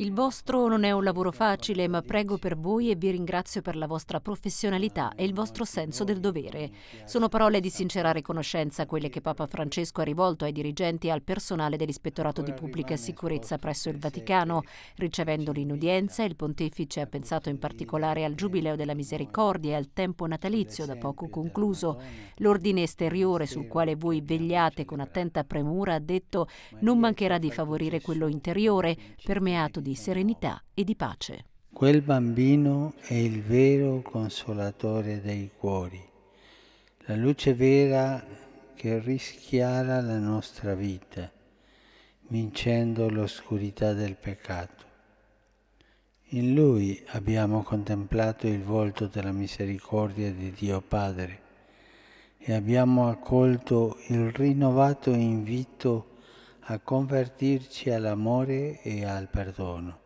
Il vostro non è un lavoro facile, ma prego per voi e vi ringrazio per la vostra professionalità e il vostro senso del dovere. Sono parole di sincera riconoscenza quelle che Papa Francesco ha rivolto ai dirigenti e al personale dell'Ispettorato di Pubblica Sicurezza presso il Vaticano. Ricevendoli in udienza, il pontefice ha pensato in particolare al Giubileo della Misericordia e al tempo natalizio da poco concluso. L'ordine esteriore sul quale voi vegliate con attenta premura ha detto non mancherà di favorire quello interiore, permeato di di serenità e di pace. Quel bambino è il vero consolatore dei cuori, la luce vera che rischiara la nostra vita, vincendo l'oscurità del peccato. In lui abbiamo contemplato il volto della misericordia di Dio Padre e abbiamo accolto il rinnovato invito a convertirci all'amore e al perdono.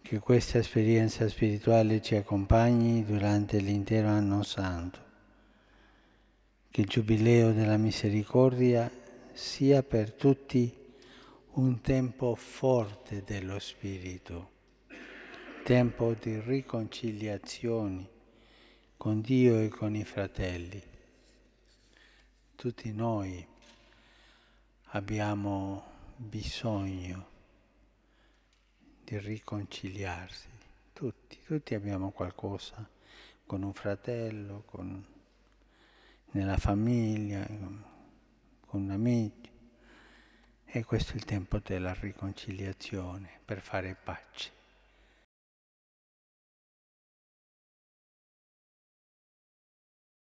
Che questa esperienza spirituale ci accompagni durante l'intero anno santo. Che il Giubileo della Misericordia sia per tutti un tempo forte dello Spirito, tempo di riconciliazioni con Dio e con i fratelli. Tutti noi abbiamo bisogno di riconciliarsi, tutti, tutti abbiamo qualcosa con un fratello, con, nella famiglia, con un amico. E questo è il tempo della riconciliazione per fare pace.